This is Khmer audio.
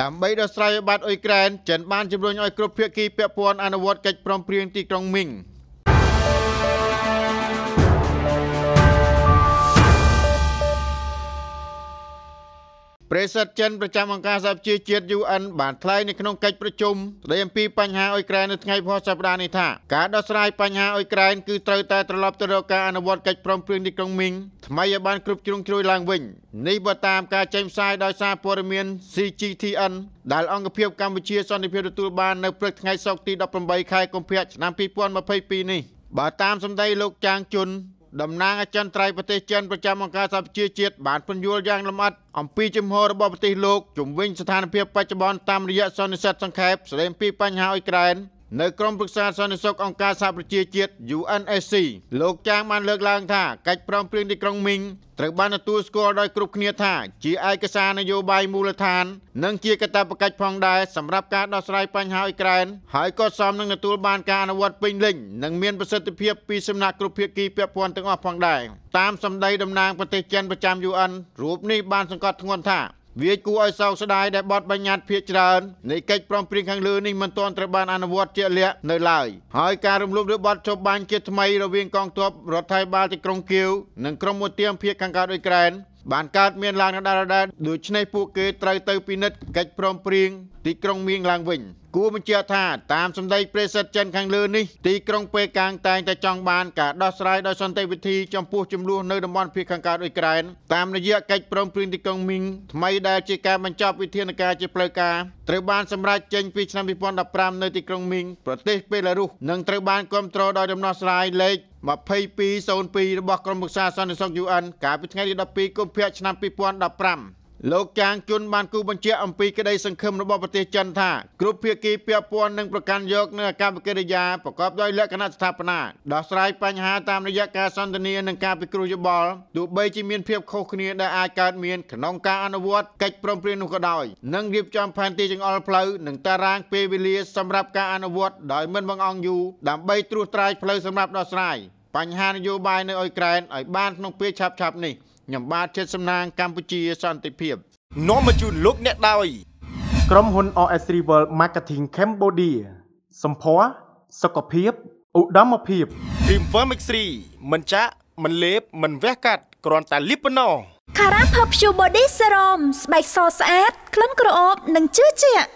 ដើម្បីដោះស្រាយវិបត្តិអ៊ុយក្រែនចិនបានជំរុញឲ្យគ្រប់ភាគីពាក់ព័ន្ធអនុវត្តកិច្ចព្រមព្រៀងទីក្រុងមីងប្រេសិតចិនប្រចាំអង្គការសហប្រជាជាតិ UN បានថ្លែងនៅក្នុងកិច្ចប្រជុំស្តីអំពីបញ្ហាអ៊ុយក្រែននៅថ្ងៃពុធសប្តាហ៍នេះថាការដោះស្រាយបញ្ហាអ៊ុយក្រែនគឺត្រូវតែត្រឡប់ទៅរកការអនុវត្តកិច្ចព្រមព្រៀងទីក្រុងមីងថ្មីឲ្យបានគ្រប់ជ្រុងជ្រោយឡើងវិញនេះបើតាមការចេញផ្សាយដោយសារព័ត៌មាន CGTN ដែលអង្គភាពកម្ពុជាសន្តិភាពទទួលបាននៅព្រឹកថ្ងៃសុក្រទី18ខែកុម្ភៈឆ្នាំ2022នេះបើតាមសម្ដីលោកចាងជុនតំណាងអចិន្ត្រៃយ៍ប្រទេសចិនប្រចាំអង្គការសហប្រជាជាតិបានពន្យល់យ៉ាងលម្អិតអំពីជំហររបស់ប្រទេសលោកជំវិញស្ថានភាពបច្ចុប្បន្នតាមរយៈសន្និសីទសង្ខេបស្តីពីបញ្ហាអ៊ុយក្រែននៅក្រមប្រឹក្សាសន្តិសុខអង្គការសហប្រជាជាតិ UNSC លោកចាងបានលើកឡើងថាកិច្ចព្រមព្រៀងទីក្រុងមីងត្រូវបានទទួលស្គាល់ដោយគ្រប់គ្នាថាជាឯកសារនយោបាយមូលដ្ឋាននិងជាកាតព្វកិច្ចផងដែរសម្រាប់ការដោះស្រាយបញ្ហាអ៊ុយក្រែនហើយក៏សមនឹងទទួលបានការអនុវត្តពេញលេញនិងមានប្រសិទ្ធភាពពីសំណាក់គ្រប់ភាគីពាក់ព័ន្ធទាំងអស់ផងដែរតាមសម្ដីតំណាងប្រទេសចិនប្រចាំ UN រូបនេះបានសង្កត់ធ្ងន់ថាវាគួរឲ្យសោកស្ដាយដែលបទបញ្ញត្តិភាគច្រើននៃកិច្ចព្រមព្រៀងខាងលើនេះមិនទាន់ត្រូវបានអនុវត្តជាក់លាក់នៅឡើយហើយការរំលោភលើបទចុបបាញ់ជាថ្មីរវាងកងទ័ពរដ្ឋាភិបាលទីក្រុងគៀវនិងក្រុមមួយទៀមភាគខាងកើតអ៊ុយក្រែនបានកើតមានឡើងដដែលៗដូច្នេះពួកគេត្រូវទៅពិនិត្យកិច្ចព្រមព្រៀងទីក្រុងមៀងឡើងវិញ គួរបញ្ជាក់ថាតាមសម្ដីប្រេសិតចិនខាងលើនេះទីក្រុងប៉េកាំងតែងតែចង់បានការដោះស្រាយដោយសន្តិវិធីចំពោះចំនួននៅតំបន់ភាគខាងកើតអ៊ុយក្រែនតាមរយៈកិច្ចព្រមព្រៀងទីក្រុងមីងថ្មីដែលជាការបញ្ចប់វិធានការជាផ្លូវការត្រូវបានសម្រេចចេញពីឆ្នាំ2015នៅទីក្រុងមីងប្រទេសបេឡារុសនិងត្រូវបានគ្រប់គ្រងដោយដំណោះស្រាយលេខ2202របស់ក្រុមប្រឹក្សាសន្តិសុខ UN កាលពីថ្ងៃទី12កុម្ភៈឆ្នាំ2015លោកចាងជុនបានគូបញ្ជាអំពីក្តីសង្ឃឹមរបស់ប្រទេសចិនថាគ្រប់ភាគីពាក់ព័ន្ធនឹងប្រកាន់យកនូវអកម្មកិរិយាប្រកបដោយលក្ខណៈស្ថាបនាដោះស្រាយបញ្ហាតាមរយៈការសន្ទនានិងការពិគ្រោះយោបល់ទោះបីជាមានភាព ខុសគ្នាដែលអាចកើតមានក្នុងការអនុវត្តកិច្ចព្រមព្រៀងនោះក៏ដោយនិងរៀបចំផែនទីចង្អុលផ្លូវនិងតារាងពេលវេលាសម្រាប់ការអនុវត្តដោយមិនបង្អង់យូរដើម្បីត្រួសត្រាយផ្លូវសម្រាប់ដោះស្រាយបញ្ហានយោបាយនៅអ៊ុយក្រែនឲ្យបានក្នុងពេលឆាប់ៗនេះខ្ញុំបាទចិត្តសំណាងកម្ពុជា សន្តិភាពនាំមកជូនលោក អ្នកដោយក្រុមហ៊ុន OS Rival Marketing Cambodia សម្ផស្សសុខភាពឧត្តមភាព Dreamwormix 3មិនចាក់មិនលេប មិនវះកាត់គ្រាន់តែលាបប៉ុណ្ណោះ Cara Perfume Body Serum ស្បែកសស្អាតក្លិនក្រអូបនិងជឿជាក់